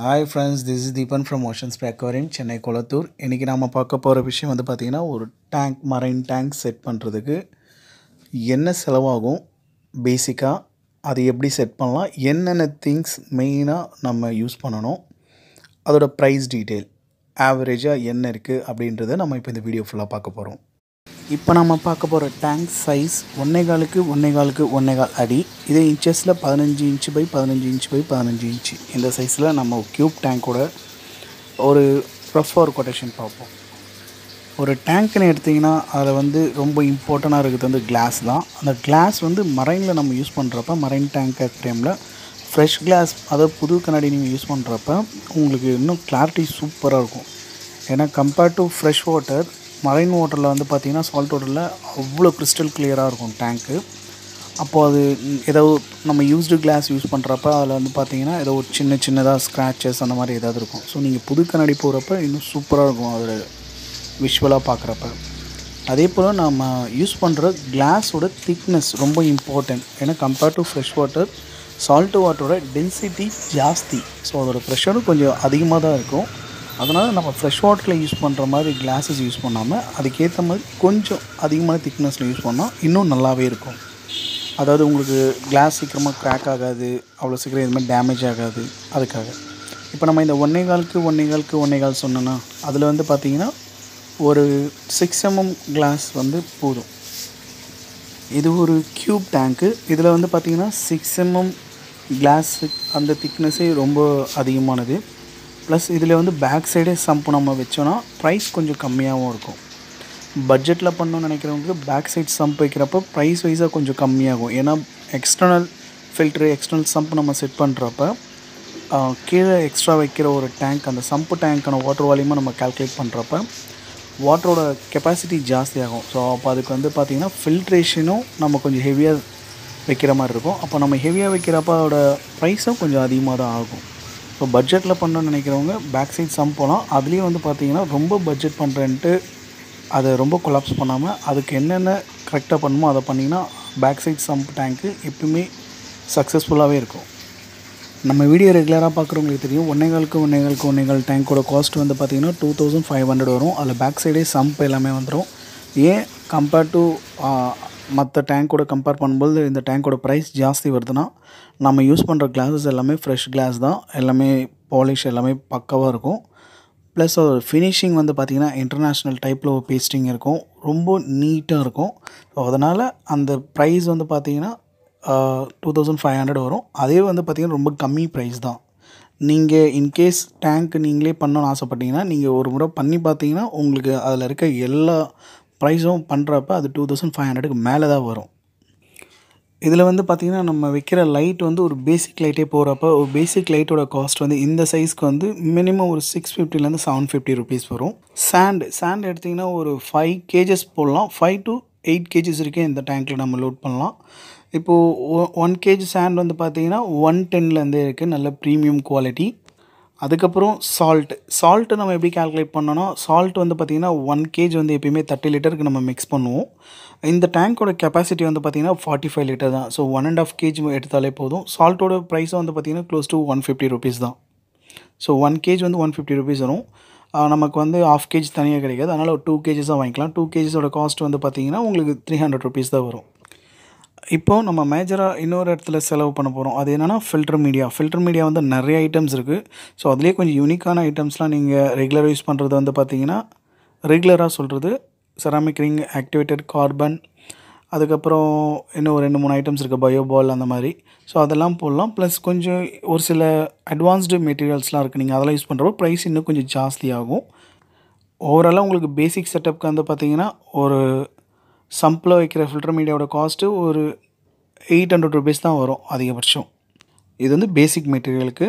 hi friends this is Deepan from oceans பேக்கோரியம் சென்னை குளத்தூர் இன்றைக்கி நாம் பார்க்க போகிற விஷயம் வந்து பார்த்திங்கன்னா ஒரு டேங்க் மரைன் டேங்க் செட் பண்ணுறதுக்கு என்ன செலவாகும் பேசிக்காக அதை எப்படி செட் பண்ணலாம் என்னென்ன திங்ஸ் மெயினாக நம்ம யூஸ் பண்ணணும் அதோடய ப்ரைஸ் டீட்டெயில் ஆவரேஜாக என்ன இருக்குது அப்படின்றத நம்ம இப்போ இந்த வீடியோ ஃபுல்லாக பார்க்க போகிறோம் இப்போ நம்ம பார்க்க போகிற டேங்க் சைஸ் ஒன்றே காலுக்கு ஒன்றே காலுக்கு ஒன்றே கால் அடி இதே இன்ச்சஸில் பதினஞ்சு இன்ச்சு பை பதினஞ்சு இன்ச்சு பை பதினஞ்சு இன்ச்சு இந்த சைஸில் நம்ம க்யூப் டேங்க்கோட ஒரு ரஃப் ஒரு கொட்டேஷன் பார்ப்போம் ஒரு டேங்க்னு எடுத்திங்கன்னா அதில் வந்து ரொம்ப இம்பார்ட்டண்ட்டாக இருக்கிறது வந்து கிளாஸ் தான் அந்த கிளாஸ் வந்து மரைனில் நம்ம யூஸ் பண்ணுறப்ப மரைன் டேங்க் டைமில் ஃப்ரெஷ் கிளாஸ் அதாவது புது கண்ணாடி நீங்கள் யூஸ் பண்ணுறப்ப உங்களுக்கு இன்னும் கிளாரிட்டி சூப்பராக இருக்கும் ஏன்னா compared to fresh water marine வாட்டரில் வந்து பார்த்திங்கன்னா சால்ட் வாட்டரில் அவ்வளோ கிறிஸ்டல் கிளியராக இருக்கும் டேங்க்கு அப்போது அது ஏதோ நம்ம யூஸ்டு கிளாஸ் யூஸ் பண்ணுறப்ப அதில் வந்து பார்த்திங்கன்னா ஏதோ ஒரு சின்ன சின்னதாக ஸ்க்ராச்சஸ் அந்த மாதிரி ஏதாவது இருக்கும் ஸோ நீங்கள் புது கண்ணாடி போகிறப்ப இன்னும் சூப்பராக இருக்கும் அதோட விஷுவலாக பார்க்குறப்ப அதே போல் நம்ம யூஸ் பண்ணுற கிளாஸோட திக்னஸ் ரொம்ப இம்பார்ட்டன்ட் ஏன்னா compared to fresh water salt வாட்டரோட டென்சிட்டி ஜாஸ்தி ஸோ அதோடய ப்ரெஷரும் கொஞ்சம் அதிகமாக தான் இருக்கும் அதனால் நம்ம ஃப்ரெஷ் வாட்டரில் யூஸ் பண்ணுற மாதிரி கிளாஸஸ் யூஸ் பண்ணாமல் அதுக்கேற்ற மாதிரி கொஞ்சம் அதிகமான திக்னஸில் யூஸ் பண்ணால் இன்னும் நல்லாவே இருக்கும் அதாவது உங்களுக்கு கிளாஸ் சீக்கிரமாக க்ராக் ஆகாது அவ்வளோ சீக்கிரம் எதுவுமே டேமேஜ் ஆகாது அதுக்காக இப்போ நம்ம இந்த ஒன்றே காலுக்கு ஒன்றே காலுக்கு ஒன்றே கால் சொன்னோன்னா அதில் வந்து பார்த்திங்கன்னா ஒரு சிக்ஸ் எம்எம் கிளாஸ் வந்து போதும் இது ஒரு க்யூப் டேங்க்கு இதில் வந்து பார்த்திங்கன்னா சிக்ஸ் எம்எம் கிளாஸு அந்த திக்னஸே ரொம்ப அதிகமானது ப்ளஸ் இதில் வந்து பேக் சைடே சம்பு நம்ம வச்சோன்னா ப்ரைஸ் கொஞ்சம் கம்மியாகவும் இருக்கும் பட்ஜெட்டில் பண்ணணும்னு நினைக்கிறவங்களுக்கு பேக் சைட் சம்ப் வைக்கிறப்போ ப்ரைஸ் வைஸாக கொஞ்சம் கம்மியாகும் ஏன்னா எக்ஸ்டர்னல் ஃபில்ட்ரு எக்ஸ்டர்னல் சம்ப் நம்ம செட் பண்ணுறப்ப கீழே எக்ஸ்ட்ரா வைக்கிற ஒரு டேங்க் அந்த சம்பு டேங்க்கான வாட்டர் வால்யூமை நம்ம கால்குலேட் பண்ணுறப்ப வாட்டரோட கெப்பாசிட்டி ஜாஸ்தியாகும் ஸோ அப்போ அதுக்கு வந்து பார்த்திங்கன்னா ஃபில்ட்ரேஷனும் நம்ம கொஞ்சம் ஹெவியாக வைக்கிற மாதிரி இருக்கும் அப்போ நம்ம ஹெவியாக வைக்கிறப்ப அதோட ப்ரைஸும் கொஞ்சம் அதிகமாக தான் ஆகும் ஸோ பட்ஜெட்டில் பண்ணணும்னு நினைக்கிறவங்க பேக் சைட் சம் போகலாம் அதுலேயும் வந்து பார்த்தீங்கன்னா ரொம்ப பட்ஜெட் பண்ணுறேன்ட்டு அதை ரொம்ப கொலாப்ஸ் பண்ணாமல் அதுக்கு என்னென்ன கரெக்டாக பண்ணணுமோ அதை பண்ணிங்கன்னா பேக் சைட் சம்ப் டேங்க்கு எப்பவுமே சக்ஸஸ்ஃபுல்லாகவே இருக்கும் நம்ம வீடியோ ரெகுலராக பார்க்குறவங்களுக்கு தெரியும் ஒன்றைகளுக்கு ஒன்றைகளுக்கு ஒன்றைகள் டேங்க்கோட காஸ்ட் வந்து பார்த்திங்கன்னா டூ தௌசண்ட் ஃபைவ் ஹண்ட்ரட் வரும் அதில் பேக் சைடே சம்ப் எல்லாமே வந்துடும் ஏன் கம்பேர்ட் டு மற்ற டேங்கோட கம்பேர் பண்ணும்போது இந்த டேங்கோட ப்ரைஸ் ஜாஸ்தி வருதுன்னா நம்ம யூஸ் பண்ணுற கிளாஸஸ் எல்லாமே ஃப்ரெஷ் கிளாஸ் தான் எல்லாமே பாலிஷ் எல்லாமே பக்கவாக இருக்கும் ப்ளஸ் ஒரு ஃபினிஷிங் வந்து பார்த்திங்கன்னா இன்டர்நேஷ்னல் டைப்பில் ஒரு பேஸ்டிங் இருக்கும் ரொம்ப நீட்டாக இருக்கும் ஸோ அதனால் அந்த ப்ரைஸ் வந்து பார்த்திங்கன்னா டூ தௌசண்ட் ஃபைவ் ஹண்ட்ரட் வரும் அதே வந்து பார்த்திங்கன்னா ரொம்ப கம்மி ப்ரைஸ் தான் நீங்கள் இன்கேஸ் டேங்க் நீங்களே பண்ணணும்னு ஆசைப்பட்டீங்கன்னா நீங்கள் ஒரு முறை பண்ணி பார்த்தீங்கன்னா உங்களுக்கு அதில் இருக்க எல்லா ப்ரைஸும் பண்ணுறப்ப அது டூ தௌசண்ட் ஃபைவ் ஹண்ட்ரடுக்கு மேலே தான் வரும் இதில் வந்து பார்த்திங்கன்னா நம்ம வைக்கிற லைட் வந்து ஒரு பேசிக் லைட்டே போகிறப்ப ஒரு பேசிக் லைட்டோட காஸ்ட் வந்து இந்த சைஸ்க்கு வந்து மினிமம் ஒரு சிக்ஸ் ஃபிஃப்டிலேருந்து செவன் ஃபிஃப்டி ருபீஸ் வரும் சாண்ட் சாண்ட் எடுத்திங்கன்னா ஒரு ஃபைவ் கேஜஸ் போடலாம் ஃபைவ் டு எயிட் கேஜிஸ் இருக்கே இந்த டேங்க்கில் நம்ம லோட் பண்ணலாம் இப்போது ஒ ஒன் கேஜி சாண்ட் வந்து பார்த்திங்கன்னா ஒன் டென்லேருந்தே இருக்குது நல்ல ப்ரீமியம் குவாலிட்டி அதுக்கப்புறம் சால்ட்டு சால்ட்டு நம்ம எப்படி கால்குலேட் பண்ணோன்னா சால்ட் வந்து பார்த்திங்கன்னா ஒன் கேஜ் வந்து எப்பயுமே தேர்ட்டி லிட்டருக்கு நம்ம மிக்ஸ் பண்ணுவோம் இந்த டேங்க்கோட கெப்பாசிட்டி வந்து பார்த்திங்கன்னா ஃபார்ட்டி ஃபைவ் லிட்டர் தான் so one and half kg எடுத்தாலே போதும் சால்ட்டோட ப்ரைஸும் வந்து பார்த்திங்கன்னா close to one fifty rupees தான் ஸோ ஒன் கேஜ் வந்து ஒன் ஃபிஃப்டி ருபீஸ் வரும் நமக்கு வந்து ஆஃப் கேஜ் தனியாக கிடைக்காது அதனால் டூ கேஜஸ் தான் வாங்கிக்கலாம் டூ கேஜஸோட காஸ்ட் வந்து பார்த்திங்கன்னா உங்களுக்கு த்ரீ ஹண்ட்ரட் ருபீஸ் தான் வரும் இப்போது நம்ம மேஜராக இன்னொரு இடத்துல செலவு பண்ண போகிறோம் அது என்னென்னா ஃபில்டர் மீடியா ஃபில்டர் மீடியா வந்து நிறைய ஐட்டம்ஸ் இருக்குது ஸோ அதுலேயே கொஞ்சம் யூனிக்கான ஐட்டம்ஸ்லாம் நீங்கள் ரெகுலர் யூஸ் பண்ணுறது வந்து பார்த்தீங்கன்னா ரெகுலராக சொல்கிறது செராமிக் ரிங் ஆக்டிவேட்டட் கார்பன் அதுக்கப்புறம் இன்னும் ஒரு ரெண்டு மூணு ஐட்டம்ஸ் இருக்குது பயோபால் அந்த மாதிரி ஸோ அதெல்லாம் போடலாம் ப்ளஸ் கொஞ்சம் ஒரு சில அட்வான்ஸ்டு மெட்டீரியல்ஸ்லாம் இருக்குது நீங்கள் அதெல்லாம் யூஸ் பண்ணுறப்போ ப்ரைஸ் இன்னும் கொஞ்சம் ஜாஸ்தி ஆகும் ஓவராலாக உங்களுக்கு பேசிக் செட்டப்க்கு வந்து பார்த்திங்கன்னா ஒரு சம்பில் வைக்கிற ஃபில்டர் மீடியாவோட காஸ்ட்டு ஒரு எயிட் ஹண்ட்ரட் ருபீஸ் தான் வரும் அதிகபட்சம் இது வந்து பேசிக் மெட்டீரியலுக்கு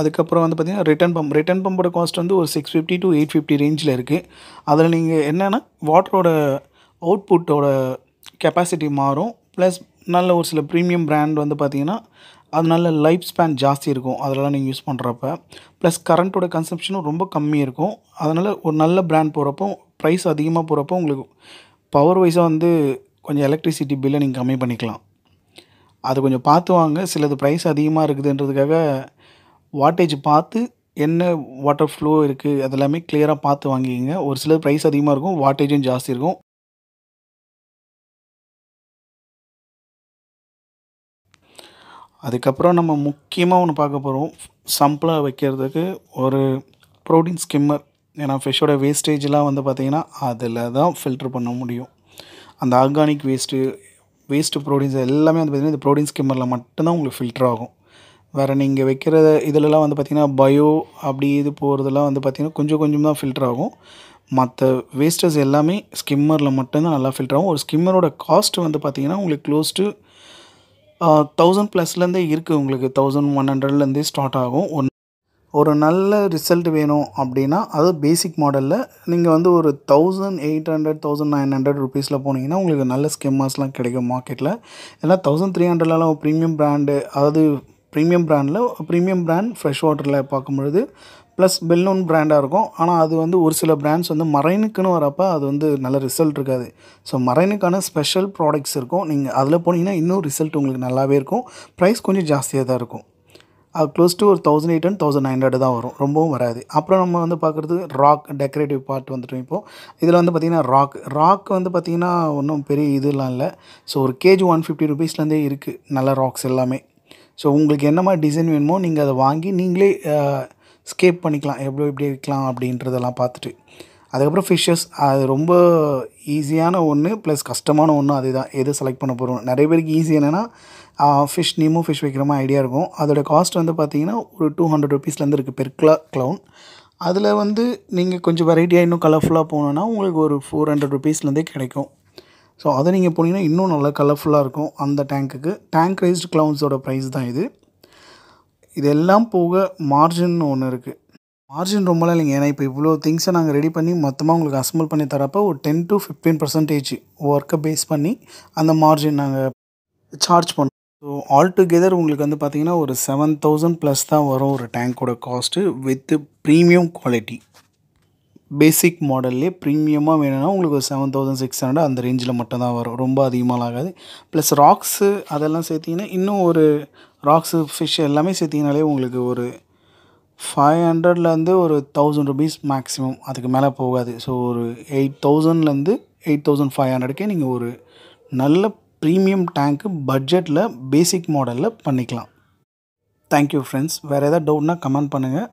அதுக்கப்புறம் வந்து பார்த்திங்கன்னா ரிட்டன் பம்ப் ரிட்டன் பம்போட காஸ்ட் வந்து ஒரு six fifty to eight fifty ரேஞ்சில் இருக்குது அதில் நீங்கள் என்னென்னா வாட்டரோட அவுட்புட்டோட கெப்பாசிட்டி மாறும் ப்ளஸ் நல்ல ஒரு சில ப்ரீமியம் ப்ராண்ட் வந்து பார்த்திங்கன்னா அது நல்ல லைஃப் ஸ்பேன் ஜாஸ்தி இருக்கும் அதெல்லாம் நீங்கள் யூஸ் பண்ணுறப்ப ப்ளஸ் கரண்ட்டோட கன்சப்ஷனும் ரொம்ப கம்மி இருக்கும் அதனால் ஒரு நல்ல ப்ராண்ட் போகிறப்போ ப்ரைஸ் அதிகமாக போகிறப்போ உங்களுக்கு பவர் வைஸாக வந்து கொஞ்சம் எலக்ட்ரிசிட்டி பில்லை நீங்கள் கம்மி பண்ணிக்கலாம் அது கொஞ்சம் பார்த்து வாங்க சிலது ப்ரைஸ் அதிகமாக இருக்குதுன்றதுக்காக வாட்டேஜ் பார்த்து என்ன வாட்டர் ஃப்ளோ இருக்குது அதெல்லாமே கிளியராக பார்த்து வாங்கிக்கிங்க ஒரு சிலது ப்ரைஸ் அதிகமாக இருக்கும் வாட்டேஜும் ஜாஸ்தி இருக்கும் அதுக்கப்புறம் நம்ம முக்கியமாக ஒன்று பார்க்க போகிறோம் சம்பளம் வைக்கிறதுக்கு ஒரு ப்ரோட்டீன் ஸ்கிம்மர் ஏன்னா ஃபிஷ்ஷோட வேஸ்டேஜ்லாம் வந்து பார்த்திங்கன்னா அதில் தான் ஃபில்ட்ரு பண்ண முடியும் அந்த ஆர்கானிக் வேஸ்ட்டு வேஸ்ட்டு ப்ரோட்டீன்ஸ் எல்லாமே வந்து பார்த்திங்கன்னா இந்த ப்ரோட்டீன் ஸ்கிம்மரில் மட்டும்தான் உங்களுக்கு ஃபில்டர் ஆகும் வேறு நீங்கள் வைக்கிற இதிலலாம் வந்து பார்த்திங்கன்னா பயோ அப்படி இது போகிறதுலாம் வந்து பார்த்திங்கன்னா கொஞ்சம் கொஞ்சம் தான் ஃபில்டர் ஆகும் மற்ற வேஸ்டர்ஸ் எல்லாமே ஸ்கிம்மரில் மட்டும்தான் நல்லா ஃபில்டர் ஆகும் ஒரு ஸ்கிம்மரோட காஸ்ட் வந்து பார்த்திங்கன்னா உங்களுக்கு க்ளோஸ் டு தௌசண்ட் ப்ளஸ்லேருந்தே இருக்குது உங்களுக்கு தௌசண்ட் ஒன் ஹண்ட்ரட்லேருந்தே ஸ்டார்ட் ஆகும் ஒன் ஒரு நல்ல ரிசல்ட் வேணும் அப்படின்னா அது பேசிக் மாடலில் நீங்கள் வந்து ஒரு thousand eight hundred thousand nine hundred ருபீஸில் போனீங்கன்னா உங்களுக்கு நல்ல ஸ்கிம்மர்ஸ்லாம் கிடைக்கும் மார்க்கெட்டில் ஏன்னா தௌசண்ட் த்ரீ ஹண்ட்ரட்லாம் ப்ரீமியம் ப்ராண்டு அதாவது ப்ரீமியம் ப்ராண்டில் ப்ரீமியம் ப்ராண்ட் ஃப்ரெஷ் வாட்டரில் பார்க்கும்பொழுது ப்ளஸ் நோன் ப்ராண்டாக இருக்கும் ஆனால் அது வந்து ஒரு சில பிராண்ட்ஸ் வந்து மரைனுக்குன்னு வரப்போ அது வந்து நல்ல ரிசல்ட் இருக்காது ஸோ மரைனுக்கான ஸ்பெஷல் ப்ராடக்ட்ஸ் இருக்கும் நீங்கள் அதில் போனீங்கன்னா இன்னும் ரிசல்ட் உங்களுக்கு நல்லாவே இருக்கும் ப்ரைஸ் கொஞ்சம் ஜாஸ்தியாக தான் இருக்கும் க்ளோஸ் டு ஒரு thousand eight and thousand nine hundred தான் வரும் ரொம்பவும் வராது அப்புறம் நம்ம வந்து பார்க்குறது ராக் டெக்கரேட்டிவ் பார்ட் வந்துட்டு இப்போது இதில் வந்து பார்த்திங்கன்னா ராக் ராக் வந்து பார்த்திங்கன்னா ஒன்றும் பெரிய இதெல்லாம் இல்லை ஸோ ஒரு கேஜி ஒன் ஃபிஃப்டி ருபீஸ்லேருந்தே இருக்குது நல்ல ராக்ஸ் எல்லாமே ஸோ உங்களுக்கு என்ன மாதிரி டிசைன் வேணுமோ நீங்கள் அதை வாங்கி நீங்களே ஸ்கேப் பண்ணிக்கலாம் எவ்வளோ எப்படி வைக்கலாம் அப்படின்றதெல்லாம் பார்த்துட்டு அதுக்கப்புறம் ஃபிஷ்ஷஸ் அது ரொம்ப ஈஸியான ஒன்று ப்ளஸ் கஷ்டமான ஒன்று அது தான் எது செலக்ட் பண்ண போகிறோம் நிறைய பேருக்கு ஈஸி என்னென்னா ஃபிஷ் நீமும் ஃபிஷ் வைக்கிற மாதிரி ஐடியா இருக்கும் அதோடய காஸ்ட் வந்து பார்த்திங்கன்னா ஒரு டூ ஹண்ட்ரட் ருபீஸ்லேருந்து இருக்குது பெர் கிலோ க்ளவுன் அதில் வந்து நீங்கள் கொஞ்சம் வெரைட்டியாக இன்னும் கலர்ஃபுல்லாக போனோன்னா உங்களுக்கு ஒரு ஃபோர் ஹண்ட்ரட் ருபீஸ்லேருந்தே கிடைக்கும் ஸோ அதை நீங்கள் போனீங்கன்னா இன்னும் நல்லா கலர்ஃபுல்லாக இருக்கும் அந்த டேங்க்குக்கு டேங்க் ரைஸ்டு க்ளவுன்ஸோட ப்ரைஸ் தான் இது இதெல்லாம் போக மார்ஜின் ஒன்று இருக்குது மார்ஜின் ரொம்பலாம் இல்லைங்க ஏன்னா இப்போ இவ்வளோ திங்ஸை நாங்கள் ரெடி பண்ணி மொத்தமாக உங்களுக்கு அசம்பிள் பண்ணி தரப்போ ஒரு டென் டு ஃபிஃப்டீன் பர்சன்டேஜ் ஒர்க்கை பேஸ் பண்ணி அந்த மார்ஜின் நாங்கள் சார்ஜ் பண்ணோம் ஸோ ஆல் டுகெதர் உங்களுக்கு வந்து பார்த்திங்கன்னா ஒரு செவன் தௌசண்ட் ப்ளஸ் தான் வரும் ஒரு டேங்க்கோட காஸ்ட்டு வித்து ப்ரீமியம் குவாலிட்டி பேசிக் மாடல்லே ப்ரீமியமாக வேணும்னா உங்களுக்கு ஒரு செவன் தௌசண்ட் சிக்ஸ் ஹண்ட்ரட் அந்த ரேஞ்சில் மட்டும்தான் வரும் ரொம்ப அதிகமாக ஆகாது ப்ளஸ் ராக்ஸு அதெல்லாம் சேர்த்திங்கன்னா இன்னும் ஒரு ராக்ஸு ஃபிஷ் எல்லாமே சேர்த்திங்கனாலே உங்களுக்கு ஒரு ஃபைவ் ஹண்ட்ரட்லேருந்து ஒரு தௌசண்ட் ருபீஸ் மேக்ஸிமம் அதுக்கு மேலே போகாது ஸோ ஒரு எயிட் தௌசண்ட்லேருந்து எயிட் தௌசண்ட் ஃபைவ் ஹண்ட்ரடுக்கே நீங்கள் ஒரு நல்ல ப்ரீமியம் டேங்க்கு பட்ஜெட்டில் பேசிக் மாடலில் பண்ணிக்கலாம் தேங்க்யூ ஃப்ரெண்ட்ஸ் வேறு எதாவது டவுட்னால் கமெண்ட் பண்ணுங்கள்